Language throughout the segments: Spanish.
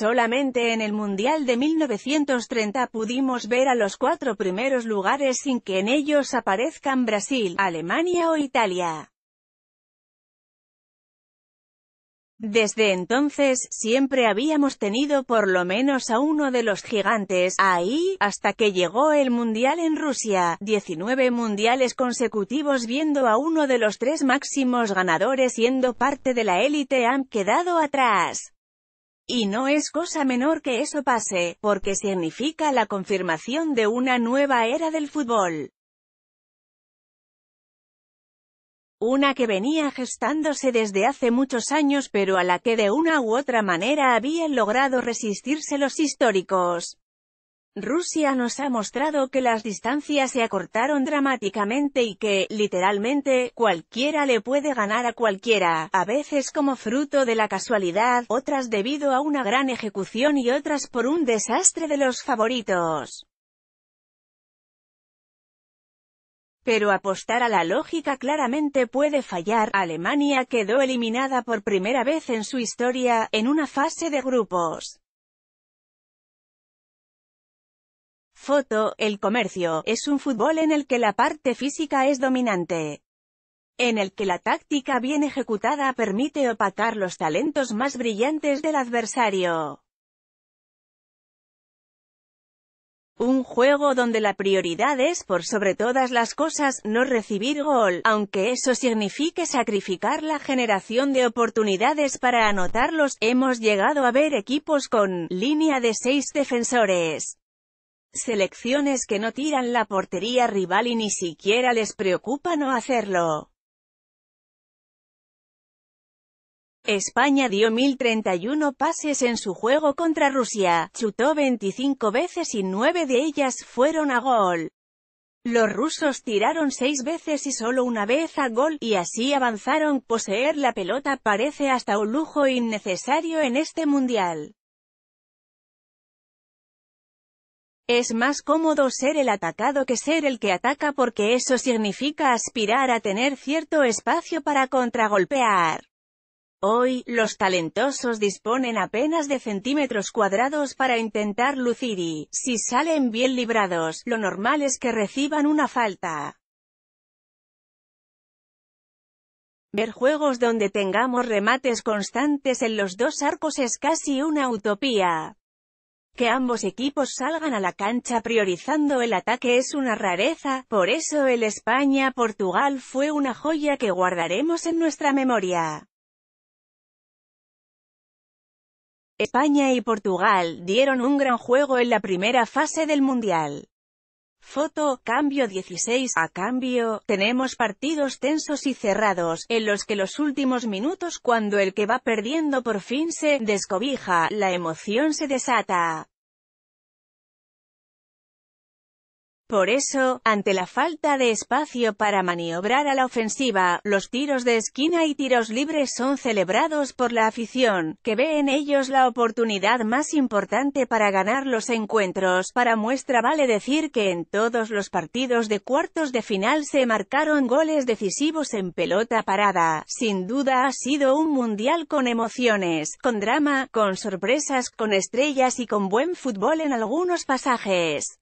Solamente en el Mundial de 1930 pudimos ver a los cuatro primeros lugares sin que en ellos aparezcan Brasil, Alemania o Italia. Desde entonces, siempre habíamos tenido por lo menos a uno de los gigantes, ahí, hasta que llegó el Mundial en Rusia, 19 mundiales consecutivos viendo a uno de los tres máximos ganadores siendo parte de la élite han quedado atrás. Y no es cosa menor que eso pase, porque significa la confirmación de una nueva era del fútbol. Una que venía gestándose desde hace muchos años pero a la que de una u otra manera habían logrado resistirse los históricos. Rusia nos ha mostrado que las distancias se acortaron dramáticamente y que, literalmente, cualquiera le puede ganar a cualquiera, a veces como fruto de la casualidad, otras debido a una gran ejecución y otras por un desastre de los favoritos. Pero apostar a la lógica claramente puede fallar. Alemania quedó eliminada por primera vez en su historia, en una fase de grupos. Foto, el comercio, es un fútbol en el que la parte física es dominante. En el que la táctica bien ejecutada permite opacar los talentos más brillantes del adversario. Un juego donde la prioridad es, por sobre todas las cosas, no recibir gol, aunque eso signifique sacrificar la generación de oportunidades para anotarlos, hemos llegado a ver equipos con línea de seis defensores. Selecciones que no tiran la portería rival y ni siquiera les preocupa no hacerlo. España dio 1031 pases en su juego contra Rusia, chutó 25 veces y 9 de ellas fueron a gol. Los rusos tiraron 6 veces y solo una vez a gol, y así avanzaron, poseer la pelota parece hasta un lujo innecesario en este mundial. Es más cómodo ser el atacado que ser el que ataca porque eso significa aspirar a tener cierto espacio para contragolpear. Hoy, los talentosos disponen apenas de centímetros cuadrados para intentar lucir y, si salen bien librados, lo normal es que reciban una falta. Ver juegos donde tengamos remates constantes en los dos arcos es casi una utopía. Que ambos equipos salgan a la cancha priorizando el ataque es una rareza, por eso el España-Portugal fue una joya que guardaremos en nuestra memoria. España y Portugal dieron un gran juego en la primera fase del Mundial. Foto, cambio 16 a cambio, tenemos partidos tensos y cerrados, en los que los últimos minutos cuando el que va perdiendo por fin se descobija, la emoción se desata. Por eso, ante la falta de espacio para maniobrar a la ofensiva, los tiros de esquina y tiros libres son celebrados por la afición, que ve en ellos la oportunidad más importante para ganar los encuentros. Para muestra vale decir que en todos los partidos de cuartos de final se marcaron goles decisivos en pelota parada. Sin duda ha sido un mundial con emociones, con drama, con sorpresas, con estrellas y con buen fútbol en algunos pasajes.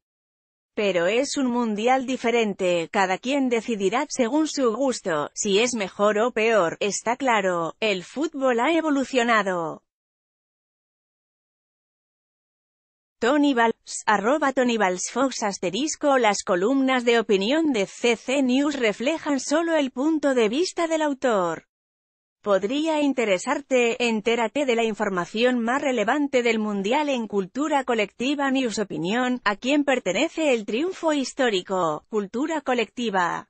Pero es un mundial diferente, cada quien decidirá, según su gusto, si es mejor o peor, está claro, el fútbol ha evolucionado. Tony Tony Fox asterisco Las columnas de opinión de CC News reflejan solo el punto de vista del autor podría interesarte, entérate de la información más relevante del Mundial en Cultura Colectiva News Opinión, a quién pertenece el triunfo histórico, Cultura Colectiva.